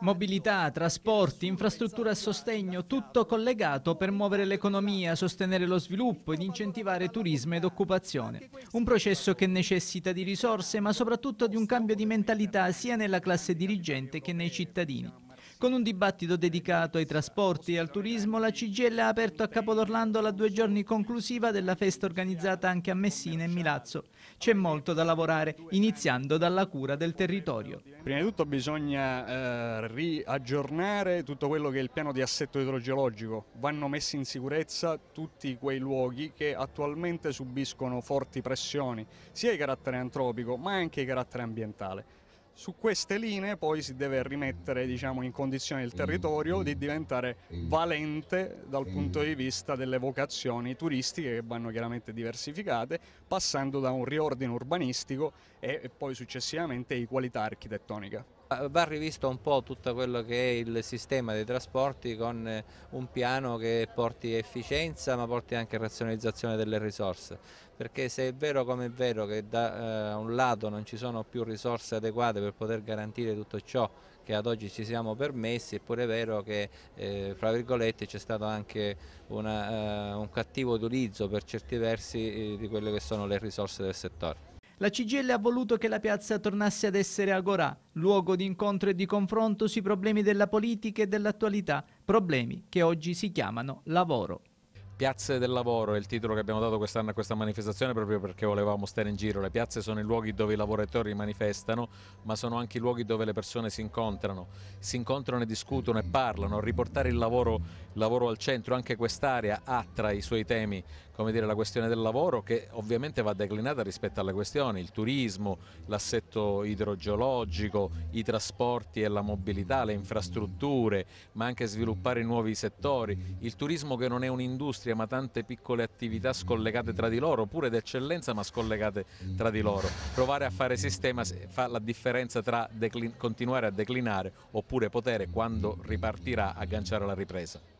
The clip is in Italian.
Mobilità, trasporti, infrastruttura e sostegno, tutto collegato per muovere l'economia, sostenere lo sviluppo ed incentivare turismo ed occupazione. Un processo che necessita di risorse ma soprattutto di un cambio di mentalità sia nella classe dirigente che nei cittadini. Con un dibattito dedicato ai trasporti e al turismo, la CGL ha aperto a Capodorlando la due giorni conclusiva della festa organizzata anche a Messina e Milazzo. C'è molto da lavorare, iniziando dalla cura del territorio. Prima di tutto bisogna eh, riaggiornare tutto quello che è il piano di assetto idrogeologico. Vanno messi in sicurezza tutti quei luoghi che attualmente subiscono forti pressioni, sia di carattere antropico ma anche di carattere ambientale su queste linee poi si deve rimettere diciamo, in condizione il territorio di diventare valente dal punto di vista delle vocazioni turistiche che vanno chiaramente diversificate, passando da un riordino urbanistico e poi successivamente di qualità architettonica. Va rivisto un po' tutto quello che è il sistema dei trasporti con eh, un piano che porti efficienza ma porti anche razionalizzazione delle risorse, perché se è vero come è vero che da eh, un lato non ci sono più risorse adeguate per poter garantire tutto ciò che ad oggi ci siamo permessi, eppure è vero che eh, fra virgolette c'è stato anche una, eh, un cattivo utilizzo per certi versi eh, di quelle che sono le risorse del settore. La CGL ha voluto che la piazza tornasse ad essere agora, luogo di incontro e di confronto sui problemi della politica e dell'attualità, problemi che oggi si chiamano lavoro. Piazze del lavoro è il titolo che abbiamo dato quest'anno a questa manifestazione proprio perché volevamo stare in giro. Le piazze sono i luoghi dove i lavoratori manifestano, ma sono anche i luoghi dove le persone si incontrano, si incontrano e discutono e parlano. Riportare il lavoro, il lavoro al centro, anche quest'area ha tra i suoi temi come dire, la questione del lavoro che ovviamente va declinata rispetto alle questioni, il turismo, l'assetto idrogeologico, i trasporti e la mobilità, le infrastrutture, ma anche sviluppare nuovi settori, il turismo che non è un'industria ma tante piccole attività scollegate tra di loro, pure d'eccellenza ma scollegate tra di loro. Provare a fare sistema fa la differenza tra continuare a declinare oppure potere quando ripartirà agganciare la ripresa.